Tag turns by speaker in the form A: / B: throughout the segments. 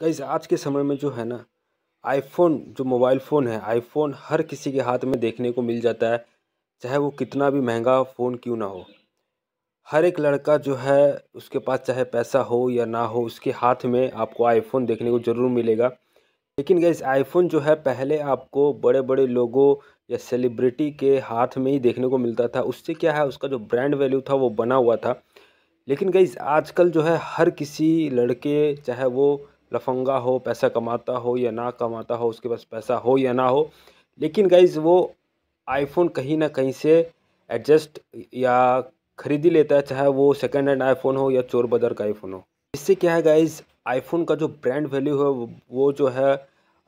A: guys आज के समय में जो है ना आईफोन जो मोबाइल फ़ोन है आईफोन हर किसी के हाथ में देखने को मिल जाता है चाहे वो कितना भी महंगा फ़ोन क्यों ना हो हर एक लड़का जो है उसके पास चाहे पैसा हो या ना हो उसके हाथ में आपको आईफोन देखने को ज़रूर मिलेगा लेकिन गैस आईफोन जो है पहले आपको बड़े बड़े लोगों या सेलिब्रिटी के हाथ में ही देखने को मिलता था उससे क्या है उसका जो ब्रांड वैल्यू था वो बना हुआ था लेकिन गैस आजकल जो है हर किसी लड़के चाहे वो लफंगा हो पैसा कमाता हो या ना कमाता हो उसके पास पैसा हो या ना हो लेकिन गाइज़ वो आईफोन कहीं ना कहीं से एडजस्ट या ख़रीद ही लेता है चाहे वो सेकेंड हैंड आईफोन हो या चोर बदर का आईफोन हो इससे क्या है गाइज़ आईफोन का जो ब्रांड वैल्यू है वो जो है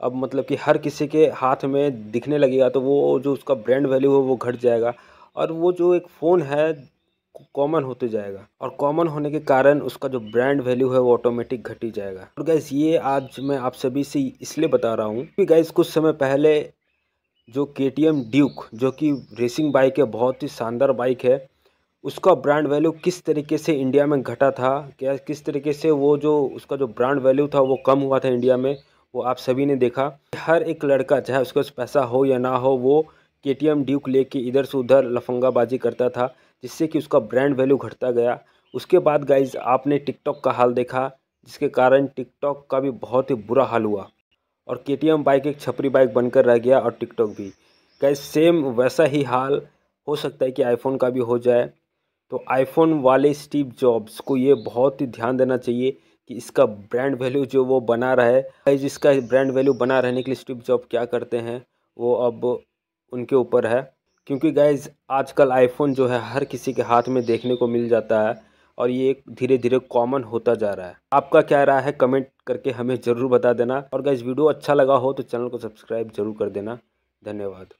A: अब मतलब कि हर किसी के हाथ में दिखने लगेगा तो वो जो उसका ब्रांड वैल्यू है वो घट जाएगा और वो जो एक फ़ोन है कॉमन होते जाएगा और कॉमन होने के कारण उसका जो ब्रांड वैल्यू है वो ऑटोमेटिक घटी जाएगा और गैस ये आज मैं आप सभी से इसलिए बता रहा हूँ कि गैस कुछ समय पहले जो के ड्यूक जो कि रेसिंग बाइक है बहुत ही शानदार बाइक है उसका ब्रांड वैल्यू किस तरीके से इंडिया में घटा था क्या किस तरीके से वो जो उसका जो ब्रांड वैल्यू था वो कम हुआ था इंडिया में वो आप सभी ने देखा हर एक लड़का चाहे उसके पास पैसा हो या ना हो वो के टी एम ड्यूक लेके इधर से उधर लफंगाबाजी करता था जिससे कि उसका ब्रांड वैल्यू घटता गया उसके बाद गाइज आपने टिकटॉक का हाल देखा जिसके कारण टिकटॉक का भी बहुत ही बुरा हाल हुआ और के टी एम बाइक एक छपरी बाइक बनकर रह गया और टिकटॉक भी गाइज सेम वैसा ही हाल हो सकता है कि आईफोन का भी हो जाए तो आईफोन वाले स्टीव जॉब्स को ये बहुत ही ध्यान देना चाहिए कि इसका ब्रांड वैल्यू जो वो बना रहा है इसका ब्रांड वैल्यू बना रहने के लिए स्टीव जॉब क्या करते हैं वो अब उनके ऊपर है क्योंकि गैज़ आजकल आईफोन जो है हर किसी के हाथ में देखने को मिल जाता है और ये धीरे धीरे कॉमन होता जा रहा है आपका क्या राय है कमेंट करके हमें ज़रूर बता देना और गैज़ वीडियो अच्छा लगा हो तो चैनल को सब्सक्राइब जरूर कर देना धन्यवाद